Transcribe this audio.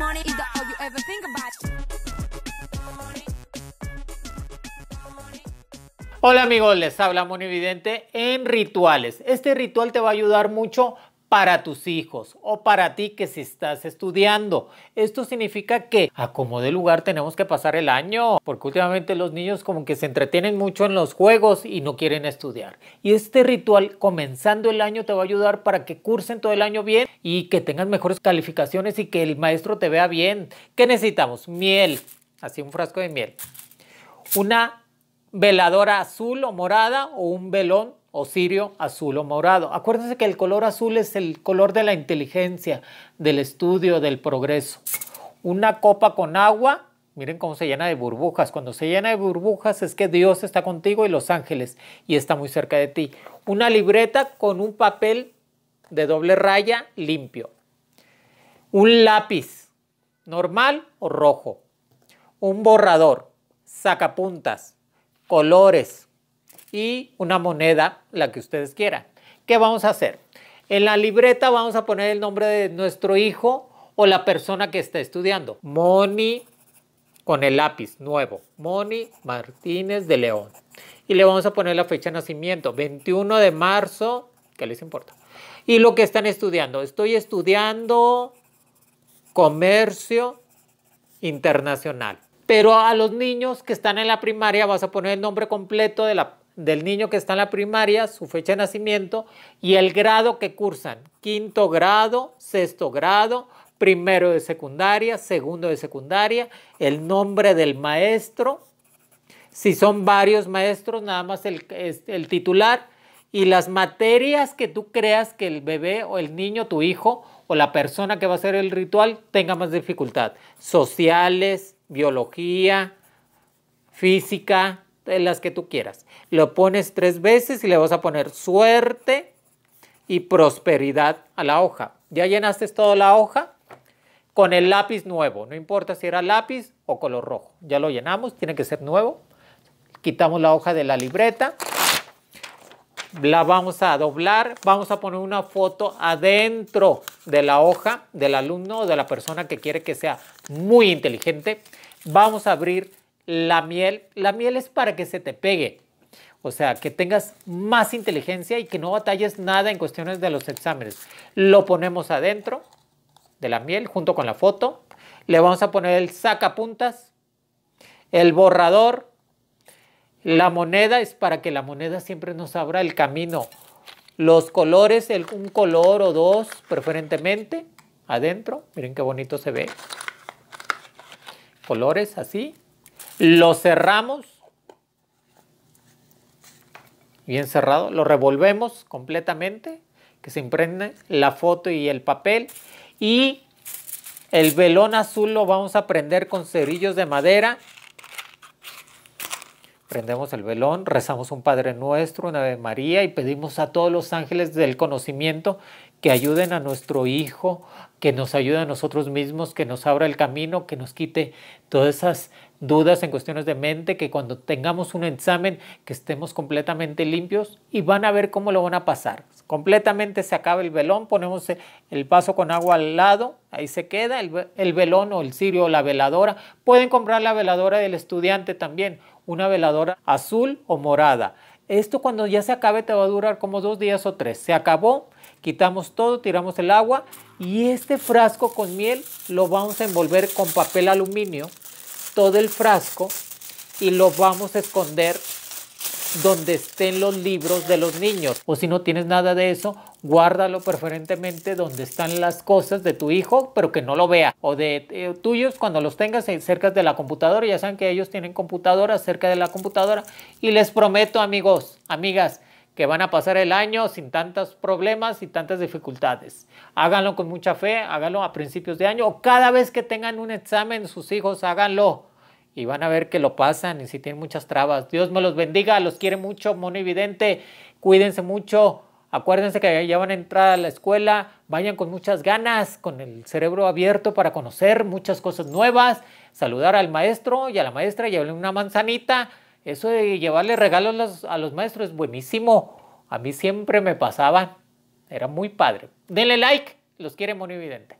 Oh, Hola amigos, les habla Monividente en Rituales. Este ritual te va a ayudar mucho para tus hijos o para ti que si estás estudiando. Esto significa que a como de lugar tenemos que pasar el año, porque últimamente los niños como que se entretienen mucho en los juegos y no quieren estudiar. Y este ritual comenzando el año te va a ayudar para que cursen todo el año bien y que tengan mejores calificaciones y que el maestro te vea bien. ¿Qué necesitamos? Miel, así un frasco de miel. Una veladora azul o morada o un velón o cirio, azul o morado. Acuérdense que el color azul es el color de la inteligencia, del estudio, del progreso. Una copa con agua, miren cómo se llena de burbujas. Cuando se llena de burbujas es que Dios está contigo y los ángeles y está muy cerca de ti. Una libreta con un papel de doble raya limpio. Un lápiz, normal o rojo. Un borrador, sacapuntas, colores, y una moneda, la que ustedes quieran. ¿Qué vamos a hacer? En la libreta vamos a poner el nombre de nuestro hijo o la persona que está estudiando. Moni con el lápiz nuevo. Moni Martínez de León. Y le vamos a poner la fecha de nacimiento, 21 de marzo, ¿qué les importa? Y lo que están estudiando. Estoy estudiando comercio internacional. Pero a los niños que están en la primaria vas a poner el nombre completo de la del niño que está en la primaria, su fecha de nacimiento y el grado que cursan. Quinto grado, sexto grado, primero de secundaria, segundo de secundaria, el nombre del maestro. Si son varios maestros, nada más el, el titular y las materias que tú creas que el bebé o el niño, tu hijo o la persona que va a hacer el ritual tenga más dificultad. Sociales, biología, física, de las que tú quieras. Lo pones tres veces y le vas a poner suerte y prosperidad a la hoja. Ya llenaste toda la hoja con el lápiz nuevo. No importa si era lápiz o color rojo. Ya lo llenamos, tiene que ser nuevo. Quitamos la hoja de la libreta. La vamos a doblar. Vamos a poner una foto adentro de la hoja del alumno o de la persona que quiere que sea muy inteligente. Vamos a abrir la miel, la miel es para que se te pegue. O sea, que tengas más inteligencia y que no batalles nada en cuestiones de los exámenes. Lo ponemos adentro de la miel junto con la foto. Le vamos a poner el sacapuntas, el borrador. La moneda es para que la moneda siempre nos abra el camino. Los colores, un color o dos preferentemente adentro. Miren qué bonito se ve. Colores así. Lo cerramos. Bien cerrado. Lo revolvemos completamente. Que se imprende la foto y el papel. Y el velón azul lo vamos a prender con cerillos de madera. Prendemos el velón, rezamos un Padre Nuestro, una Ave María y pedimos a todos los ángeles del conocimiento que ayuden a nuestro Hijo, que nos ayude a nosotros mismos, que nos abra el camino, que nos quite todas esas dudas en cuestiones de mente, que cuando tengamos un examen que estemos completamente limpios y van a ver cómo lo van a pasar. Completamente se acaba el velón, ponemos el vaso con agua al lado, ahí se queda el, el velón o el cirio o la veladora. Pueden comprar la veladora del estudiante también, una veladora azul o morada. Esto cuando ya se acabe te va a durar como dos días o tres. Se acabó, quitamos todo, tiramos el agua y este frasco con miel lo vamos a envolver con papel aluminio todo el frasco y lo vamos a esconder donde estén los libros de los niños. O si no tienes nada de eso, guárdalo preferentemente donde están las cosas de tu hijo, pero que no lo vea. O de eh, tuyos cuando los tengas eh, cerca de la computadora. Ya saben que ellos tienen computadora cerca de la computadora. Y les prometo, amigos, amigas, que van a pasar el año sin tantos problemas y tantas dificultades. Háganlo con mucha fe, háganlo a principios de año o cada vez que tengan un examen sus hijos, háganlo y van a ver que lo pasan y si tienen muchas trabas. Dios me los bendiga, los quiere mucho, mono evidente, cuídense mucho. Acuérdense que ya van a entrar a la escuela, vayan con muchas ganas, con el cerebro abierto para conocer muchas cosas nuevas, saludar al maestro y a la maestra, y llevarle una manzanita, eso de llevarle regalos a los, maestros es buenísimo. A mí siempre me pasaban. Era muy padre. Denle like, los quiere Monividente.